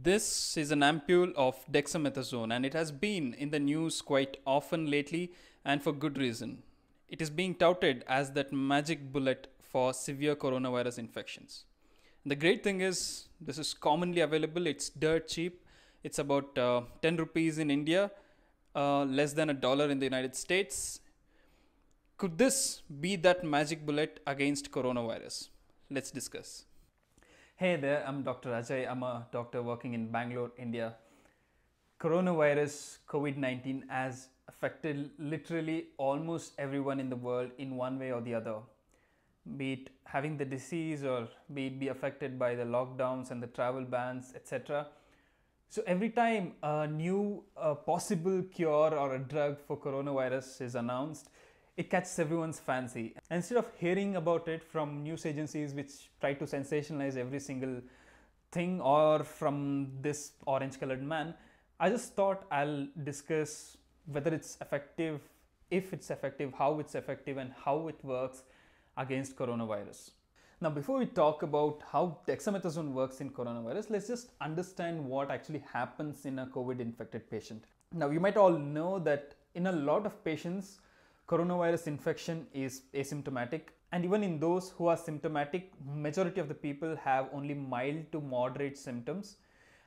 This is an ampule of dexamethasone and it has been in the news quite often lately and for good reason. It is being touted as that magic bullet for severe coronavirus infections. The great thing is this is commonly available, it's dirt cheap. It's about uh, 10 rupees in India, uh, less than a dollar in the United States. Could this be that magic bullet against coronavirus? Let's discuss. Hey there, I'm Dr. Ajay. I'm a doctor working in Bangalore, India. Coronavirus COVID 19 has affected literally almost everyone in the world in one way or the other. Be it having the disease or be it be affected by the lockdowns and the travel bans, etc. So, every time a new uh, possible cure or a drug for coronavirus is announced, it catches everyone's fancy. Instead of hearing about it from news agencies which try to sensationalize every single thing or from this orange colored man, I just thought I'll discuss whether it's effective, if it's effective, how it's effective, and how it works against coronavirus. Now, before we talk about how dexamethasone works in coronavirus, let's just understand what actually happens in a COVID infected patient. Now, you might all know that in a lot of patients, coronavirus infection is asymptomatic and even in those who are symptomatic majority of the people have only mild to moderate symptoms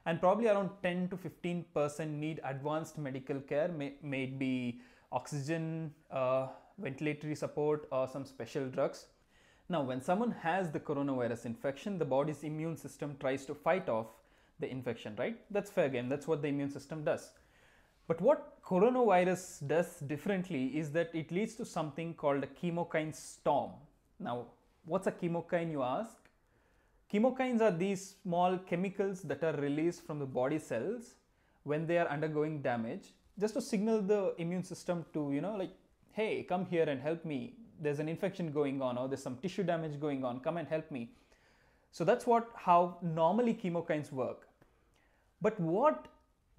and probably around 10 to 15 percent need advanced medical care may, may it be oxygen uh, ventilatory support or some special drugs now when someone has the coronavirus infection the body's immune system tries to fight off the infection right that's fair game that's what the immune system does but what coronavirus does differently is that it leads to something called a chemokine storm. Now, what's a chemokine you ask? Chemokines are these small chemicals that are released from the body cells when they are undergoing damage just to signal the immune system to, you know, like, hey, come here and help me. There's an infection going on or there's some tissue damage going on. Come and help me. So that's what how normally chemokines work. But what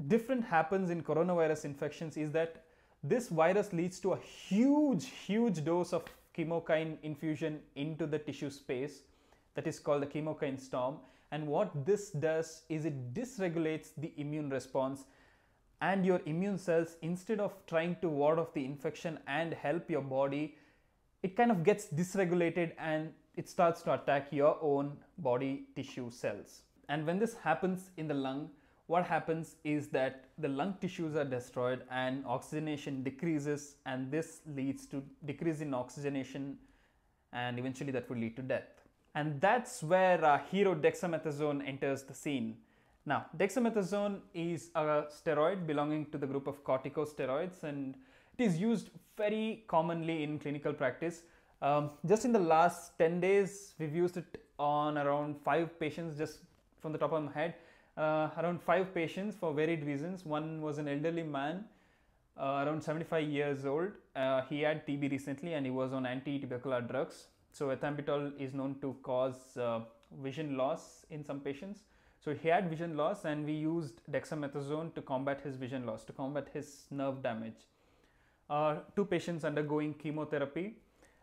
different happens in coronavirus infections is that this virus leads to a huge, huge dose of chemokine infusion into the tissue space that is called the chemokine storm. And what this does is it dysregulates the immune response and your immune cells, instead of trying to ward off the infection and help your body, it kind of gets dysregulated and it starts to attack your own body tissue cells. And when this happens in the lung, what happens is that the lung tissues are destroyed and oxygenation decreases and this leads to decrease in oxygenation and eventually that will lead to death and that's where our hero dexamethasone enters the scene now dexamethasone is a steroid belonging to the group of corticosteroids and it is used very commonly in clinical practice um, just in the last 10 days we've used it on around 5 patients just from the top of my head uh, around five patients for varied reasons. One was an elderly man uh, around 75 years old. Uh, he had TB recently and he was on anti-tubercular drugs. So ethambutol is known to cause uh, vision loss in some patients. So he had vision loss and we used dexamethasone to combat his vision loss, to combat his nerve damage. Uh, two patients undergoing chemotherapy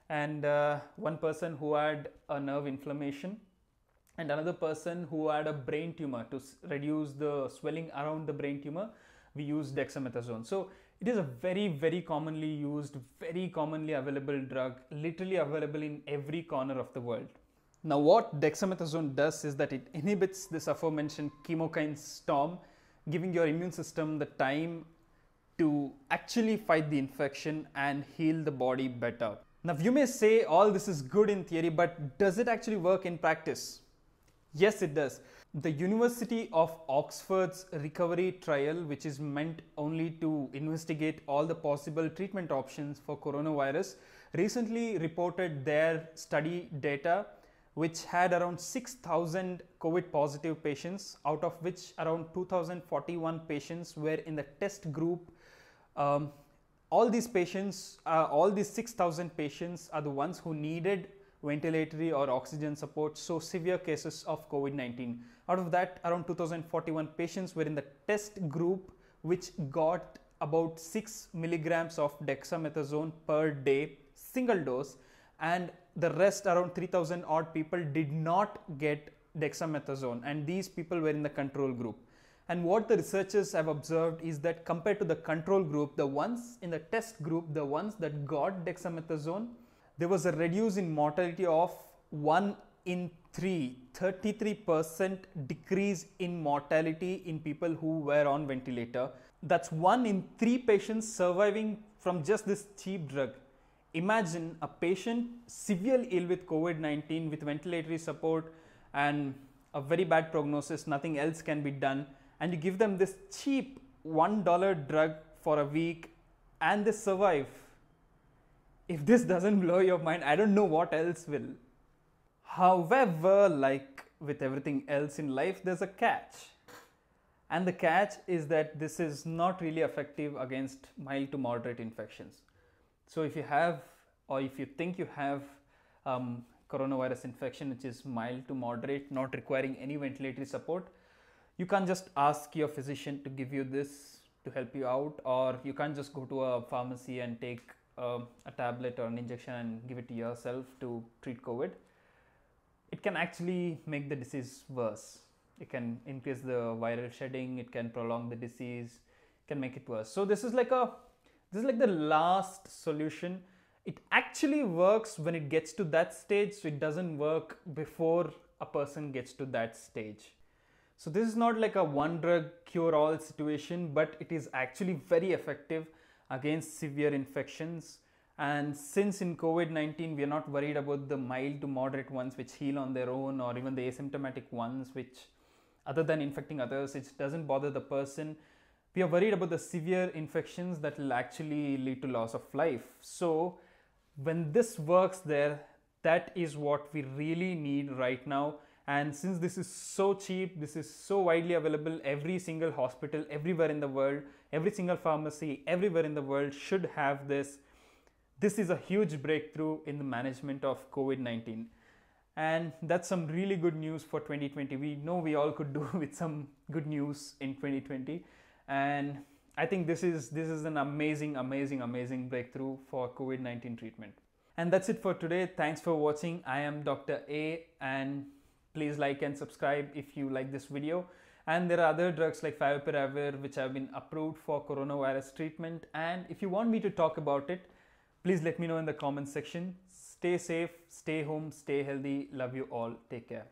and uh, one person who had a nerve inflammation and another person who had a brain tumor to reduce the swelling around the brain tumor we use dexamethasone so it is a very very commonly used very commonly available drug literally available in every corner of the world now what dexamethasone does is that it inhibits this aforementioned chemokine storm giving your immune system the time to actually fight the infection and heal the body better now you may say all this is good in theory but does it actually work in practice Yes, it does. The University of Oxford's recovery trial, which is meant only to investigate all the possible treatment options for coronavirus, recently reported their study data which had around 6,000 COVID positive patients, out of which around 2,041 patients were in the test group. Um, all these patients, uh, all these 6,000 patients are the ones who needed ventilatory or oxygen support, so severe cases of COVID-19. Out of that, around 2041 patients were in the test group which got about 6 milligrams of dexamethasone per day, single dose, and the rest around 3000 odd people did not get dexamethasone and these people were in the control group. And what the researchers have observed is that compared to the control group, the ones in the test group, the ones that got dexamethasone there was a reduce in mortality of 1 in 3, 33% decrease in mortality in people who were on ventilator. That's 1 in 3 patients surviving from just this cheap drug. Imagine a patient severely ill with COVID-19 with ventilatory support and a very bad prognosis, nothing else can be done and you give them this cheap $1 drug for a week and they survive if this doesn't blow your mind, I don't know what else will. However, like with everything else in life, there's a catch. And the catch is that this is not really effective against mild to moderate infections. So if you have, or if you think you have um, coronavirus infection, which is mild to moderate, not requiring any ventilatory support, you can't just ask your physician to give you this to help you out, or you can't just go to a pharmacy and take uh, a tablet or an injection and give it to yourself to treat COVID, it can actually make the disease worse. It can increase the viral shedding, it can prolong the disease, can make it worse. So this is like a this is like the last solution. It actually works when it gets to that stage, so it doesn't work before a person gets to that stage. So this is not like a one drug cure all situation, but it is actually very effective against severe infections. And since in COVID 19, we are not worried about the mild to moderate ones which heal on their own, or even the asymptomatic ones which, other than infecting others, it doesn't bother the person. We are worried about the severe infections that will actually lead to loss of life. So, when this works there, that is what we really need right now and since this is so cheap this is so widely available every single hospital everywhere in the world every single pharmacy everywhere in the world should have this this is a huge breakthrough in the management of covid-19 and that's some really good news for 2020 we know we all could do with some good news in 2020 and i think this is this is an amazing amazing amazing breakthrough for covid-19 treatment and that's it for today thanks for watching i am dr a and please like and subscribe if you like this video and there are other drugs like favipiravir which have been approved for coronavirus treatment and if you want me to talk about it please let me know in the comment section stay safe stay home stay healthy love you all take care